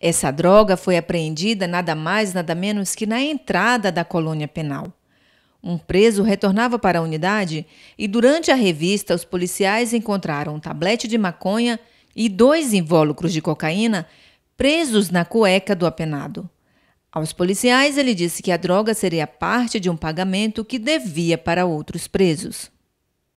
Essa droga foi apreendida nada mais, nada menos que na entrada da colônia penal. Um preso retornava para a unidade e, durante a revista, os policiais encontraram um tablete de maconha e dois invólucros de cocaína presos na cueca do apenado. Aos policiais, ele disse que a droga seria parte de um pagamento que devia para outros presos.